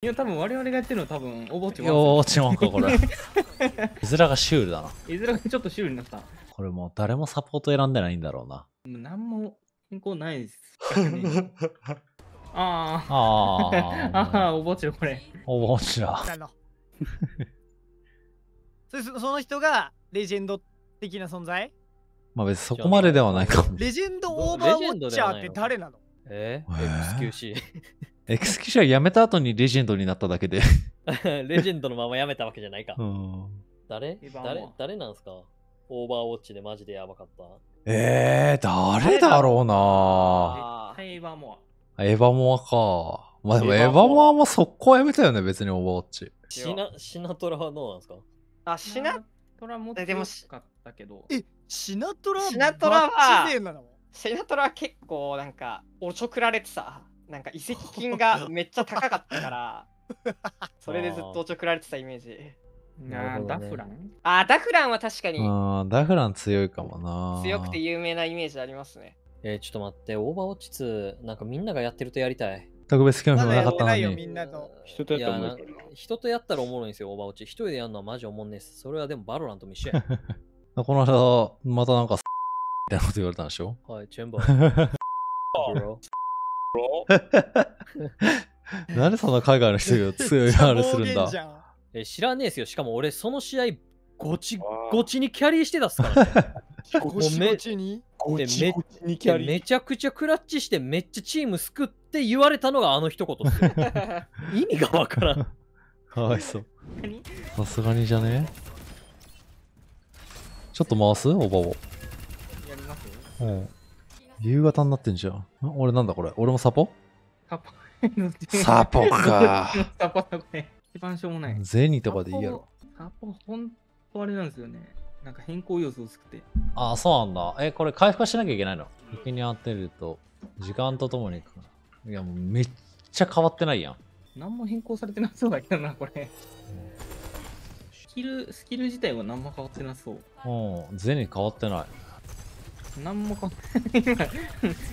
いや、多分我々がやってるのは多分、おぼちまん。おぼちまんか、これ。いずらがシュールだな。いずらがちょっとシュールになった。これもう誰もサポート選んでないんだろうな。もう何も変更ないです。ああ。あ あ。ああ、おぼちろ、これ。おぼちろ。そその人がレジェンド的な存在まあ別にそこまでではないかも。レジェンドオーバーウォッチャーって誰なのえー、えー、?MSQC。エクスキューシャー辞めた後にレジェンドになっただけで。レジェンドのまま辞めたわけじゃないか。誰誰誰なんですかオーバーウォッチでマジでやばかった。えー、誰だろうなエヴァモア。エヴァモアか。まあでもエヴァモアも速攻やめたよね、別にオーバーウォッチ。シナシナトラはどうなんすかあ、シナトラもしかったけど。え、シナトラシナトラは、シナトラは結構なんか、おちょくられてさ。なんか移籍金が めっちゃ高かったから それでずっとおちょくられてたイメージなあ、ダフランあダフランは確かにあダフラン強いかもな強くて有名なイメージありますねえー、ちょっと待ってオーバーウォッチツ、なんかみんながやってるとやりたい特別興味もなかったのに。みんな人とやったら人とやったらおもろいんですよ、オーバーウォッチ。一人でやるのはマジおもんねです。それはでもバロランと見せ。この間、またなんか、みたいなこと言われたんでしょはい、チェンバー。ろ なんでそんな海外の人が強いれするんだ え知らねえですよ。しかも俺、その試合、ごちごちにキャリーしてたっすからね。ごちごちにごちごちにキャリーめちゃくちゃクラッチして、めっちゃチーム救って言われたのがあの一言意味がわからん。かわいそう。さすがにじゃねちょっと回すおばを。やりますうん。夕方になってんじゃん。俺なんだこれ俺もサポサポ。サポか。サポだこれ。一番しょうもない。ゼニとかでいいやろ。サポ、ほんとあれなんですよね。なんか変更要素薄くて。ああ、そうなんだ。え、これ回復しなきゃいけないの敵に当てると、時間とともに。いや、もうめっちゃ変わってないやん。何も変更されてなそうだけどな、これ。スキル、スキル自体は何も変わってなそう。うん、ゼニ変わってない。何もこ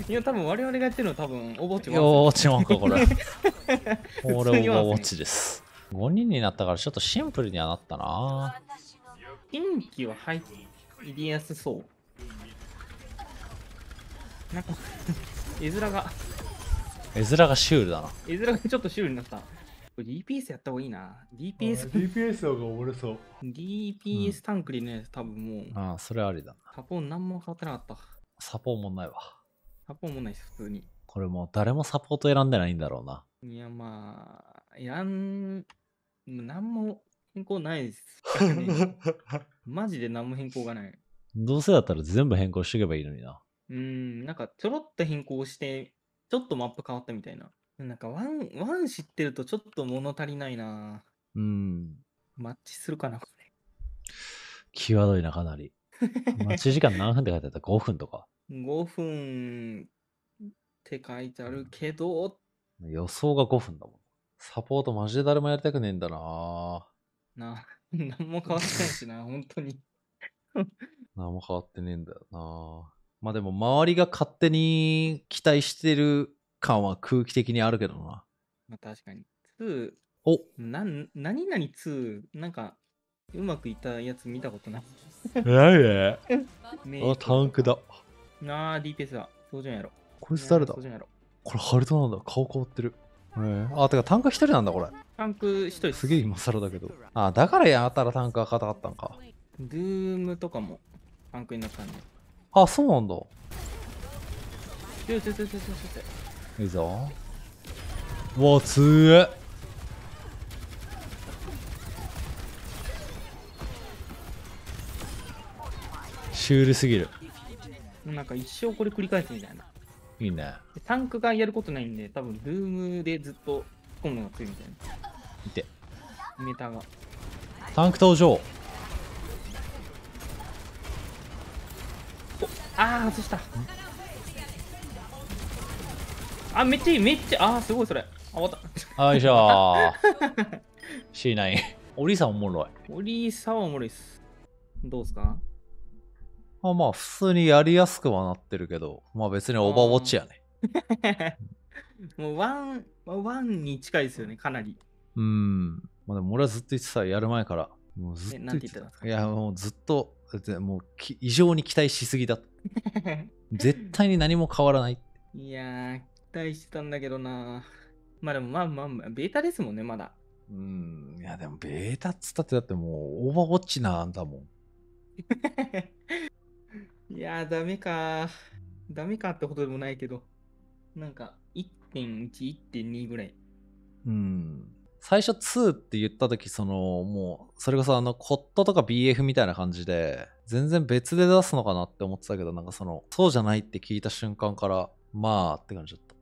いや、多分我々がやってるの多分おぼちおぼちんかこれこれ おぼちです5人になったからちょっとシンプルにはなったなピンキは入りやすそうなんか 絵面が絵面がシュールだな絵面がちょっとシュールになったこれ DPS やった方がいいな。DPS。DPS の方がおもろそう。DPS タンクにね、うん、多分もう。ああ、それありだな。サポー何も変わってなかった。サポーもないわ。サポーもないし、普通に。これもう誰もサポート選んでないんだろうな。いや、まあ、やん、何も変更ないです、ね。マジで何も変更がない。どうせだったら全部変更していけばいいのにな。うん、なんかちょろっと変更して、ちょっとマップ変わったみたいな。なんかワン、ワン知ってるとちょっと物足りないなうん。マッチするかな、これ。際どいな、かなり。待ち時間何分って書いてあった ?5 分とか。5分って書いてあるけど、うん、予想が5分だもん。サポートマジで誰もやりたくねえんだなな、何も変わってないしな、本当に。何も変わってねえんだよなまあでも周りが勝手に期待してる感は空気的にあるけどな。まあ、確かに。2、おな何々2、なんか、うまくいったやつ見たことない。何で あ、タンクだ。なあ、DPS だ。そうじゃんやろ。こいつ誰だこれ、ハルトなんだ。顔変わってる。えー、あ、てかタンク一人なんだ、これ。タンク一人すげえ今更だけど。あ、だからやたらタンクが硬かったんか。ドゥームとかもタンクになったんで。あ、そうなんだ。ちょちょちょちょちょちょ。いいぞわ強えシュールすぎるなんか一生これ繰り返すみたいないいねタンクがやることないんで多分ルームでずっと突っ込のが強いみたいな見てメーターがタンク登場ああ外したあ、めっちゃいい、めっちゃ、あ、すごいそれ。あ、終わった。よいしょー。しない。おりさんおもろい。おりさんおもろいっす。どうすかあまあ、普通にやりやすくはなってるけど、まあ別にオーバーウォッチやね。もうワン、ワンに近いですよね、かなり。うん。まあでも俺はずっと言ってた、やる前から。もうずっと言ってた。いや、もうずっと、もう異常に期待しすぎだ。絶対に何も変わらない。いやー、待してたんだけどな。まあでもまあまあ、まあ、ベータですもんね、まだ。うん。いやでもベータっつったってだってもうオーバーウォッチなんだもん。いやダメか。ダメかってことでもないけど。なんか1.1、1.2ぐらい。うん。最初2って言った時そのもうそれこそあのコットとか BF みたいな感じで全然別で出すのかなって思ってたけどなんかそのそうじゃないって聞いた瞬間からまあって感じだった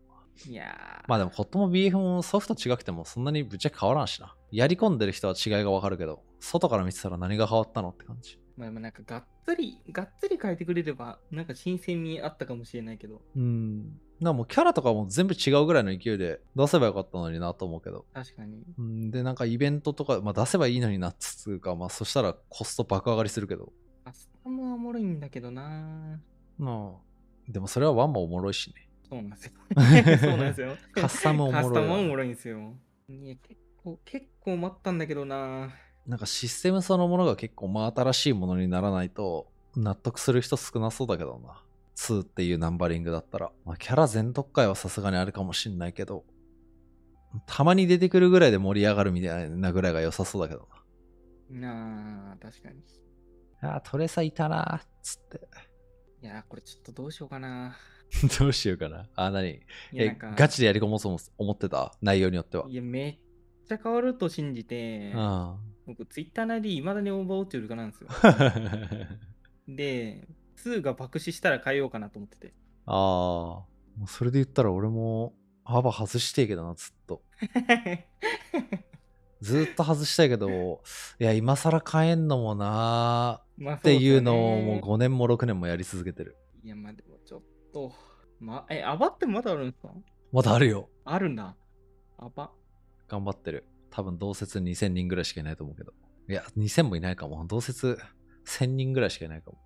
いやまあでもコットも BF もソフト違くてもそんなにぶっちゃけ変わらんしな。やり込んでる人は違いがわかるけど、外から見てたら何が変わったのって感じ。まあでもなんかがっつり、がっつり変えてくれれば、なんか新鮮にあったかもしれないけど。うん。なもうキャラとかも全部違うぐらいの勢いで出せばよかったのになと思うけど。確かに。うん、で、なんかイベントとか、まあ、出せばいいのになっつうか、まあそしたらコスト爆上がりするけど。あ、スタもおもろいんだけどなまあ、でもそれはワンもおもろいしね。そうなんですよ。そうなんですよ。カスタムおもろい。カスタムおもろいんですよ。結構、結構待ったんだけどな。なんかシステムそのものが結構真新しいものにならないと納得する人少なそうだけどな。2っていうナンバリングだったら。まあ、キャラ全特会はさすがにあるかもしんないけど、たまに出てくるぐらいで盛り上がるみたいなぐらいが良さそうだけどな。なあ、確かに。ああ、トレサいたな、つって。いや、これちょっとどうしようかな。どうしようかな。あ、何え、ガチでやり込もうと思ってた内容によっては。いや、めっちゃ変わると信じて、うん、僕、ツイッター内でいまだにオーバーウォッチ売るかなんですよ。で、2が爆死したら変えようかなと思ってて。ああ、それで言ったら俺も幅外してえけどな、ずっと。ずっと外したいけど、いや、今更変えんのもなーっていうのをもう5年も6年もやり続けてる。いや、まあでもちょっと、ま、え、アバってまだあるんですかまだあるよ。あるんだ。アバ。頑張ってる。多分同説2000人ぐらいしかいないと思うけど。いや、2000もいないかも。同説1000人ぐらいしかいないかも。こ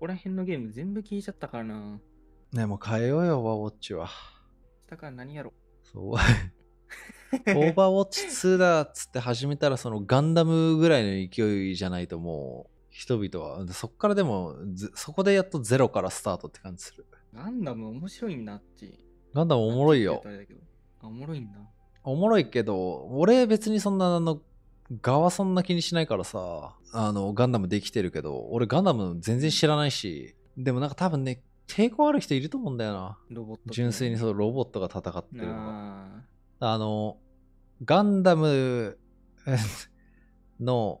こら辺のゲーム全部聞いちゃったからな。ねもう変えようよ、オーウォッチは。だから何やろう。そう。オーバーウォッチ2だっつって始めたら、そのガンダムぐらいの勢いじゃないともう、人々は。そこからでも、そこでやっとゼロからスタートって感じする。ガンダム面白いんだって。ガンダムおもろいよ。あ、おもろいんだ。おもろいけど、俺別にそんな、あの、側そんな気にしないからさ、あの、ガンダムできてるけど、俺ガンダム全然知らないし、でもなんか多分ね、抵抗ある人いると思うんだよな。ロボット。純粋にそのロボットが戦ってるのあの、ガンダム の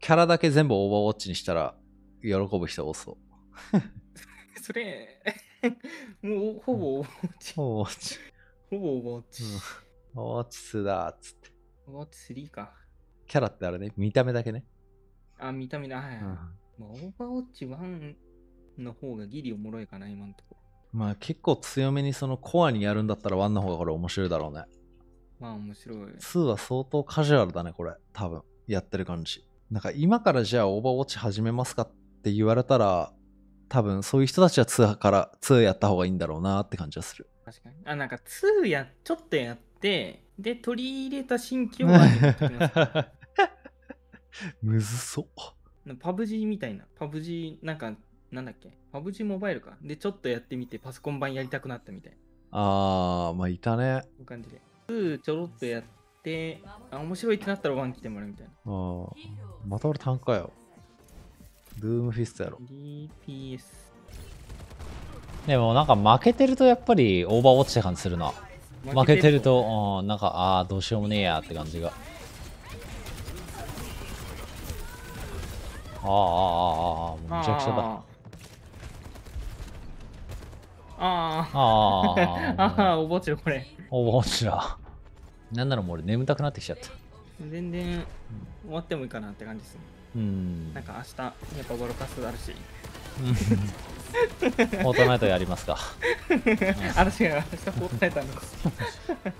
キャラだけ全部オーバーウォッチにしたら喜ぶ人多そう それ、もうほぼおぼチ。ほぼおほぼオーち。オーチ2だっつって。おーチ3か。キャラってあれね、見た目だけね。あ、見た目だ。はい。うん、まあ、オーバーウォッチ1の方がギリおもろいかな、今んとこ。まあ結構強めにそのコアにやるんだったら1の方がこれ面白いだろうね。まあ面白い。2は相当カジュアルだね、これ。多分。やってる感じ。なんか今からじゃあオーバーウォッチ始めますかって言われたら、多分そういう人たちは2から2やった方がいいんだろうなって感じはする確かにあなんか2やちょっとやってで取り入れた新規を むずそうパブ G みたいなパブ G なんかなんだっけパブ G モバイルかでちょっとやってみてパソコン版やりたくなったみたいあーまあいたねそういう感じで2ちょろっとやってあ面白いってなったらワン来てもらうみたいなあまた俺単価よブームフィストやろ DPS でもなんか負けてるとやっぱりオーバーウォッチって感じするな負けてると、うん、なんかああどうしようもねえやって感じがああああああむちゃくちゃだああああああオーーバウォッチこれオーーバウォッチろなんならもう俺眠たくなってきちゃった全然終わってもいいかなって感じですねうんなんか明日やっぱボロカスあるしフォートナイトやりますかあ確か明日フォートナイトあるのか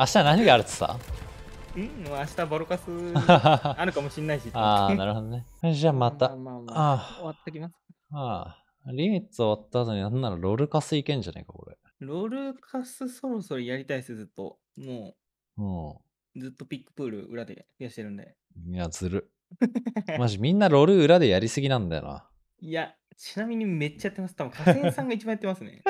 明日何があるってさうん明日ボロカス あるかもしんないしああなるほどねじゃあまた、まあまあ、あ終わってきますああリミッツ終わった後になんならロールカスいけんじゃねえかこれロールカスそろそろやりたいですずっともうもうずっとピックプール裏で増やしてるんでいやずる マジみんなロール裏でやりすぎなんだよな。いや、ちなみにめっちゃやってます。多分、河川さんが一番やってますね。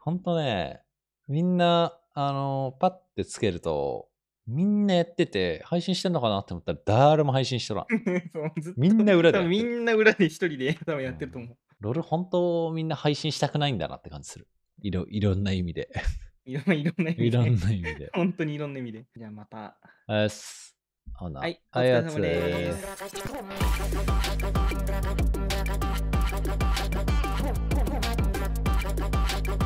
ほんとね、みんな、あの、パッてつけると、みんなやってて、配信してんのかなって思ったら、誰も配信しとらん。みんな裏で。みんな裏で一人で 多分やってると思う。うん、ロル本当みんな配信したくないんだなって感じする。いろいろんな意味で。いろんな意味で。いろんな意味で。本当にいろんな意味で。じゃあまた。です。ほな。はい。お疲れ様です。